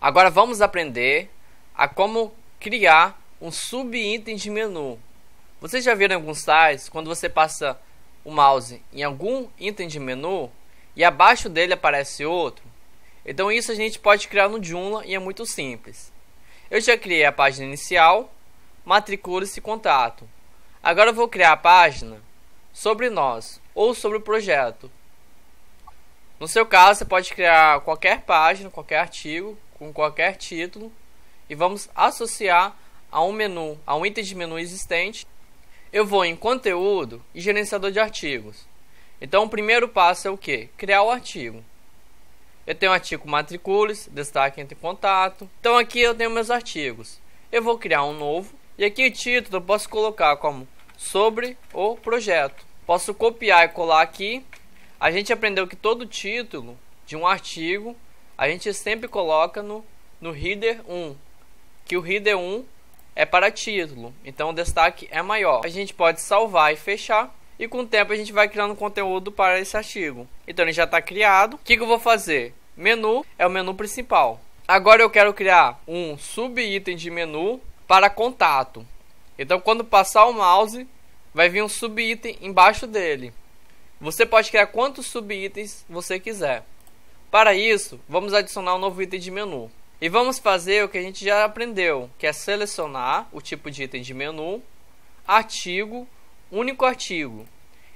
Agora vamos aprender a como criar um subitem de menu. Vocês já viram alguns sites quando você passa o mouse em algum item de menu e abaixo dele aparece outro? Então isso a gente pode criar no Joomla e é muito simples. Eu já criei a página inicial, matricule-se contato. Agora eu vou criar a página sobre nós ou sobre o projeto. No seu caso, você pode criar qualquer página, qualquer artigo com qualquer título e vamos associar a um menu, a um item de menu existente. Eu vou em conteúdo e gerenciador de artigos. Então o primeiro passo é o que? Criar o artigo. Eu tenho o artigo matricules, destaque entre contato. Então aqui eu tenho meus artigos. Eu vou criar um novo e aqui o título eu posso colocar como sobre o projeto. Posso copiar e colar aqui. A gente aprendeu que todo título de um artigo a gente sempre coloca no, no header 1, que o header 1 é para título, então o destaque é maior. A gente pode salvar e fechar, e com o tempo a gente vai criando conteúdo para esse artigo. Então ele já está criado. O que, que eu vou fazer? Menu é o menu principal. Agora eu quero criar um subitem de menu para contato. Então quando passar o mouse, vai vir um subitem embaixo dele. Você pode criar quantos subitens você quiser. Para isso, vamos adicionar um novo item de menu. E vamos fazer o que a gente já aprendeu, que é selecionar o tipo de item de menu, artigo, único artigo.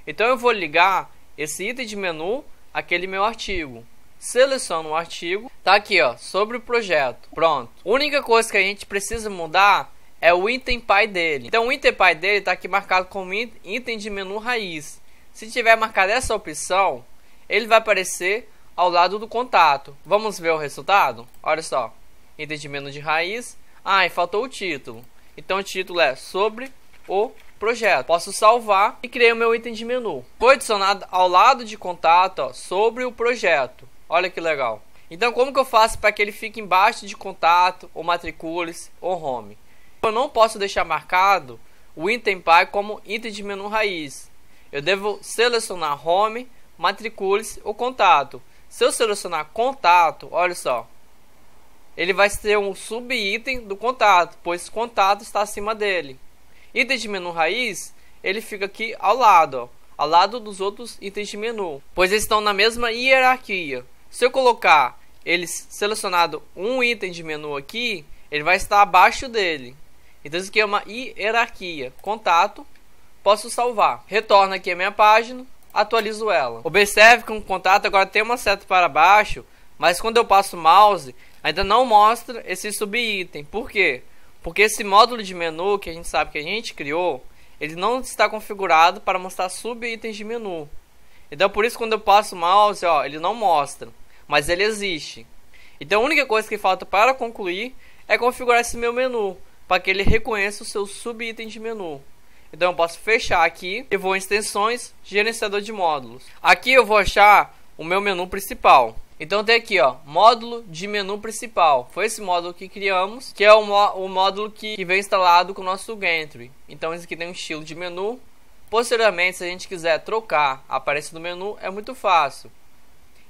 Então eu vou ligar esse item de menu àquele meu artigo. Seleciono o artigo, tá aqui ó, sobre o projeto, pronto. A única coisa que a gente precisa mudar é o item pai dele. Então o item pai dele está aqui marcado como item de menu raiz. Se tiver marcado essa opção, ele vai aparecer ao lado do contato. Vamos ver o resultado? Olha só. Entendimento de raiz. Ah, e faltou o título. Então o título é sobre o projeto. Posso salvar e criei o meu item de menu. Foi adicionado ao lado de contato ó, sobre o projeto. Olha que legal. Então como que eu faço para que ele fique embaixo de contato, ou matricules, ou home? Eu não posso deixar marcado o item pai como item de menu raiz. Eu devo selecionar home, matricules ou contato. Se eu selecionar contato, olha só. Ele vai ser um subitem do contato, pois contato está acima dele. Item de menu raiz, ele fica aqui ao lado, ó, ao lado dos outros itens de menu, pois eles estão na mesma hierarquia. Se eu colocar ele selecionado um item de menu aqui, ele vai estar abaixo dele. Então isso aqui é uma hierarquia. Contato, posso salvar. Retorna aqui a minha página atualizo ela. Observe que o contato agora tem uma seta para baixo, mas quando eu passo o mouse, ainda não mostra esse subitem. Por quê? Porque esse módulo de menu que a gente sabe que a gente criou, ele não está configurado para mostrar subitens de menu. Então por isso quando eu passo o mouse, ó, ele não mostra, mas ele existe. Então a única coisa que falta para concluir é configurar esse meu menu, para que ele reconheça o seu subitem de menu. Então eu posso fechar aqui e vou em extensões, gerenciador de módulos. Aqui eu vou achar o meu menu principal. Então tem aqui, ó, módulo de menu principal. Foi esse módulo que criamos, que é o, o módulo que, que, vem instalado com o nosso Gantry. Então esse aqui tem um estilo de menu. Posteriormente, se a gente quiser trocar a aparência do menu, é muito fácil.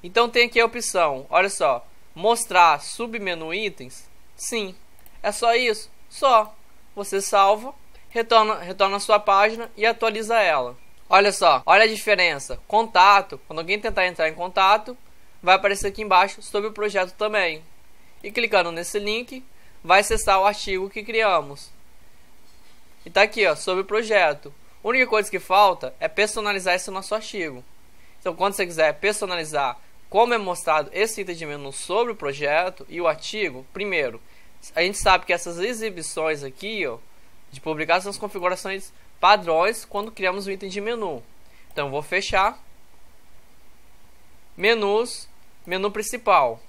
Então tem aqui a opção, olha só, mostrar submenu itens. Sim, é só isso, só. Você salva retorna, retorna a sua página e atualiza ela. Olha só, olha a diferença. Contato, quando alguém tentar entrar em contato, vai aparecer aqui embaixo sobre o projeto também. E clicando nesse link, vai acessar o artigo que criamos. E tá aqui, ó, sobre o projeto. A única coisa que falta é personalizar esse nosso artigo. Então, quando você quiser personalizar como é mostrado esse item de menu sobre o projeto e o artigo, primeiro, a gente sabe que essas exibições aqui, ó, de publicar são as configurações padrões quando criamos o item de menu. Então vou fechar, menus, menu principal.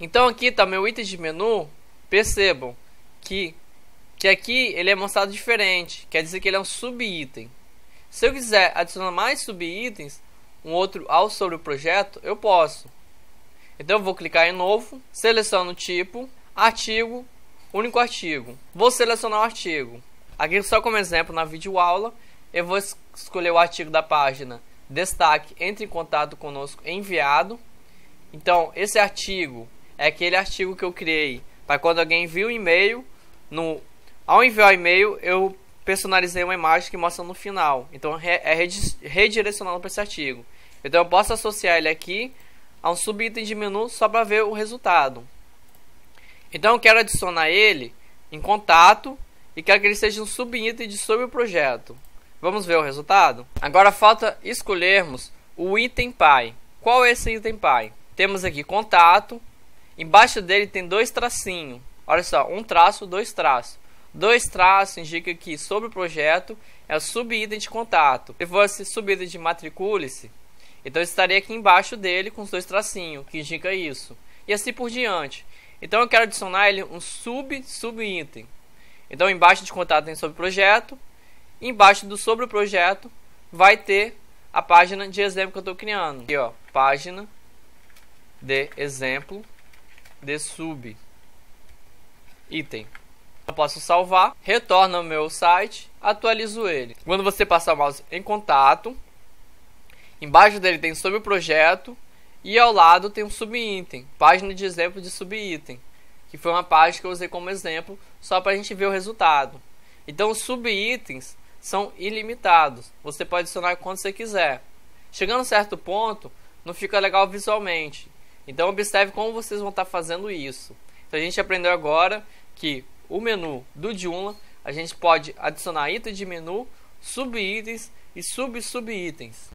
Então aqui está meu item de menu, percebam que, que aqui ele é mostrado diferente, quer dizer que ele é um sub-item. Se eu quiser adicionar mais sub-itens, um outro ao sobre o projeto, eu posso. Então eu vou clicar em novo, seleciono o tipo, artigo, único artigo. Vou selecionar o artigo. Aqui só como exemplo na videoaula, eu vou escolher o artigo da página Destaque Entre em contato conosco enviado. Então, esse artigo é aquele artigo que eu criei para quando alguém envia o e-mail, no ao enviar o e-mail, eu personalizei uma imagem que mostra no final. Então, é redirecionado para esse artigo. Então, eu posso associar ele aqui a um subitem de menu só para ver o resultado. Então eu quero adicionar ele em contato e quero que ele seja um subitem de sobre o projeto. Vamos ver o resultado? Agora falta escolhermos o item pai. Qual é esse item pai? Temos aqui contato, embaixo dele tem dois tracinhos. Olha só, um traço, dois traços. Dois traços indica que sobre o projeto é o subitem de contato. Se fosse subitem de matricule-se, então estaria aqui embaixo dele com os dois tracinhos, que indica isso. E assim por diante. Então eu quero adicionar ele um sub sub item. Então embaixo de contato tem sobre o projeto, embaixo do sobre o projeto vai ter a página de exemplo que eu estou criando. Aqui ó, página de exemplo de sub item. Eu posso salvar, retorno ao meu site, atualizo ele. Quando você passar o mouse em contato, embaixo dele tem sobre o projeto, e ao lado tem um subitem, página de exemplo de subitem, que foi uma página que eu usei como exemplo só para a gente ver o resultado. Então, os subitens são ilimitados, você pode adicionar quando você quiser. Chegando a um certo ponto, não fica legal visualmente. Então, observe como vocês vão estar tá fazendo isso. Então, a gente aprendeu agora que o menu do Joomla a gente pode adicionar item de menu, subitens e sub-subitens.